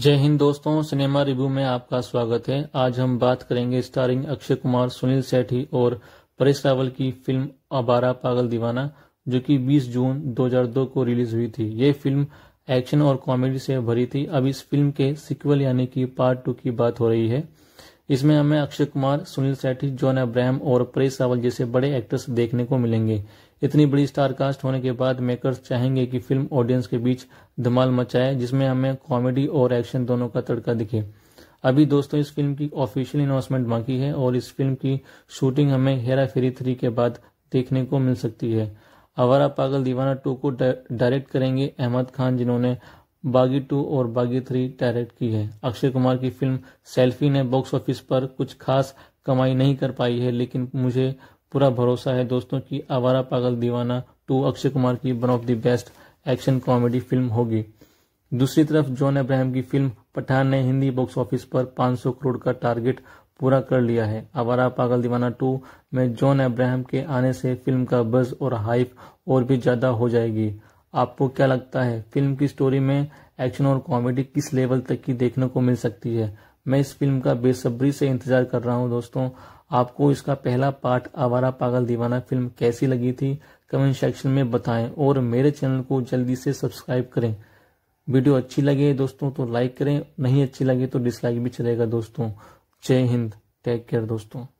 जय हिंद दोस्तों cinema review में आपका स्वागत है आज हम बात करेंगे स्टारिंग अक्षय कुमार सुनील सेठी और परेश रावल की फिल्म अबारा पागल दीवाना जो कि 20 जून 2002 को रिलीज हुई थी ये फिल्म एक्शन और कॉमेडी से भरी थी अब इस फिल्म के सिक्वल यानी कि पार्ट टू की बात हो रही है इसमें हमें अक्षय कुमार सुनील सेठी जॉन अब्राहम और परेश रावल जैसे बड़े एक्टर्स देखने को मिलेंगे इतनी बड़ी स्टार कास्ट होने के बाद मेकर्स चाहेंगे कि फिल्म ऑडियंस के बीच धमाल मचाए जिसमें हमें कॉमेडी और एक्शन दोनों का तड़का दिखे अभी दोस्तों इस फिल्म की ऑफिशियल अनाउंसमेंट बाकी है और इस फिल्म की शूटिंग हमें हेरा फेरी थ्री के बाद देखने को मिल सकती है अवारा पागल दीवाना टू को डायरेक्ट करेंगे अहमद खान जिन्होंने बागी टू और बागी थ्री डायरेक्ट की है अक्षय कुमार की फिल्म सेल्फी ने बॉक्स ऑफिस पर कुछ खास कमाई नहीं कर पाई है लेकिन मुझे पूरा भरोसा है दोस्तों की आवारा पागल दीवाना टू अक्षय कुमार की one of the best action comedy film होगी दूसरी तरफ जॉन अब्राहम की फिल्म पठान ने हिंदी बॉक्स ऑफिस पर 500 करोड़ का टारगेट पूरा कर लिया है आवारा पागल दीवाना टू में जॉन अब्राहम के आने से फिल्म का बज और हाइप और भी ज्यादा हो जाएगी आपको क्या लगता है फिल्म की स्टोरी में एक्शन और कॉमेडी किस लेवल तक की देखने को मिल सकती है मैं इस फिल्म का बेसब्री से इंतजार कर रहा हूँ दोस्तों आपको इसका पहला पार्ट आवारा पागल दीवाना फिल्म कैसी लगी थी कमेंट सेक्शन में बताएं और मेरे चैनल को जल्दी से सब्सक्राइब करें वीडियो अच्छी लगे दोस्तों तो लाइक करें नहीं अच्छी लगे तो डिसलाइक भी चलेगा दोस्तों जय हिंद टेक केयर दोस्तों